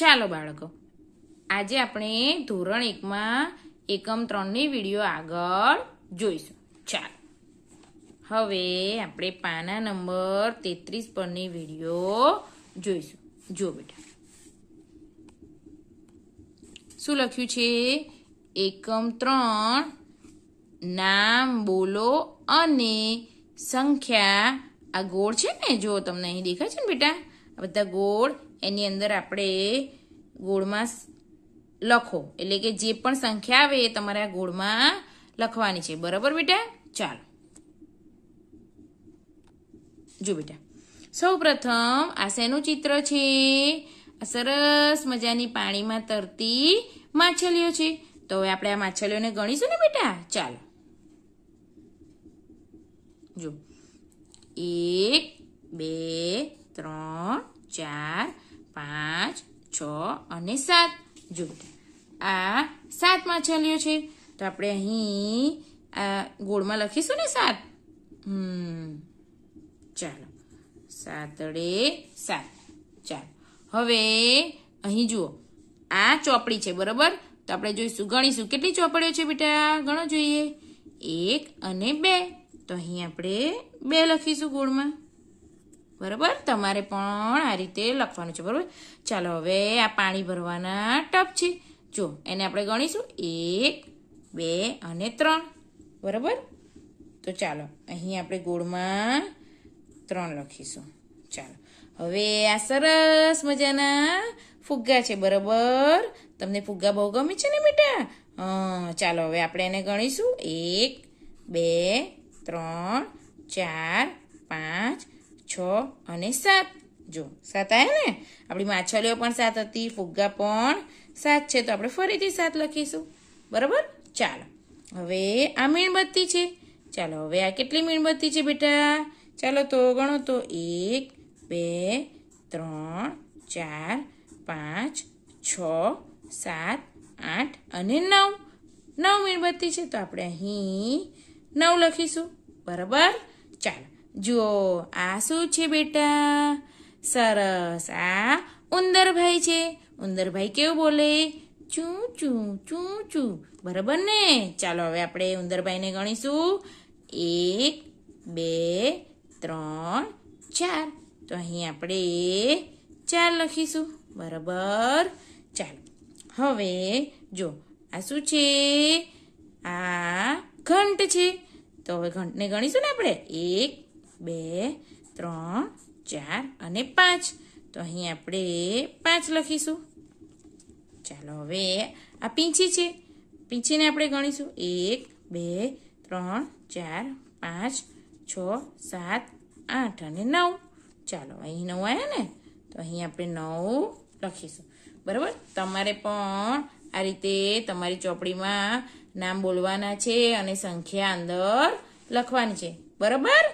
ચાલો બાળકો આજે આપણે ધોરણ એકમાં એકમ ત્રણની વિડીયો આગળ જોઈશું ચાલો હવે આપણે પાના નંબર તેત્રીસ પરની વિડીયો જોઈશું જો બેટા શું લખ્યું છે એકમ ત્રણ નામ બોલો અને સંખ્યા આ ગોળ છે ને જો તમને અહીં દેખાય છે ને બેટા આ બધા ગોળ એની અંદર આપણે ગોળમાં લખો એટલે કે જે પણ સંખ્યા આવે એ તમારે આ ગોળમાં લખવાની છે બરાબર બેટા ચાલો જો બેટા સૌ પ્રથમ આ શેનું ચિત્ર છે સરસ મજાની પાણીમાં તરતી માછલીઓ છે તો હવે આપણે આ માછલીઓને ગણીશું ને બેટા ચાલો જો એક બે ત્રણ ચાર પાંચ છ અને સાત જો આ સાતમાં ચલ્યો છે તો આપણે અહીં આ ગોળમાં લખીશું ને સાત હમ ચાલો સાતડે સાત ચાલો હવે અહીં જુઓ આ ચોપડી છે બરોબર તો આપણે જોઈશું ગણીશું કેટલી ચોપડીઓ છે બેટા ગણો જોઈએ એક અને બે તો અહીં આપણે બે લખીશું ગોળમાં બરાબર તમારે પણ આ રીતે લખવાનું છે બરાબર ચાલો હવે આ પાણી ભરવાના ટપ છે જો એને આપણે ગણીશું એક બે અને ત્રણ બરાબર તો ચાલો અહીં આપણે ગોળમાં ત્રણ લખીશું ચાલો હવે આ સરસ મજાના ફુગ્ગા છે બરાબર તમને ફુગ્ગા બહુ ગમે છે ને બેટા ચાલો હવે આપણે એને ગણીશું એક બે ત્રણ ચાર છ અને સાત જો સાત આવ્યા ને આપણી માછલીઓ પણ સાત હતી ફુગ્ગા પણ સાત છે તો આપણે ફરીથી સાત લખીશું બરાબર ચાલો હવે આ મીણબત્તી છે ચાલો હવે આ કેટલી મીણબત્તી છે બેટા ચાલો તો ગણો તો એક બે ત્રણ ચાર પાંચ છ સાત આઠ અને નવ નવ મીણબત્તી છે તો આપણે અહીં નવ લખીશું બરાબર ચાલો જુઓ આ શું છે બેટા સરસ આ ઉંદરભાઈ છે ઉંદરભાઈ કેવું બોલે ચું ચું ચું ચું બરાબર ને ચાલો હવે આપણે ઉંદરભાઈને ગણીશું એક બે ત્રણ ચાર તો અહીં આપણે ચાર લખીશું બરાબર ચાલો હવે જો આ શું છે આ ઘંટ છે તો હવે ઘંટને ગણીશું ને આપણે એક બે ત્રણ ચાર અને પાંચ તો અહીં આપણે પાંચ લખીશું ચાલો હવે આ પીંછી છે પીંછીને આપણે ગણીશું એક બે ત્રણ ચાર પાંચ છ સાત આઠ અને નવ ચાલો અહીં નવ આવ્યા ને તો અહીં આપણે નવ લખીશું બરાબર તમારે પણ આ રીતે તમારી ચોપડીમાં નામ બોલવાના છે અને સંખ્યા અંદર લખવાની છે બરાબર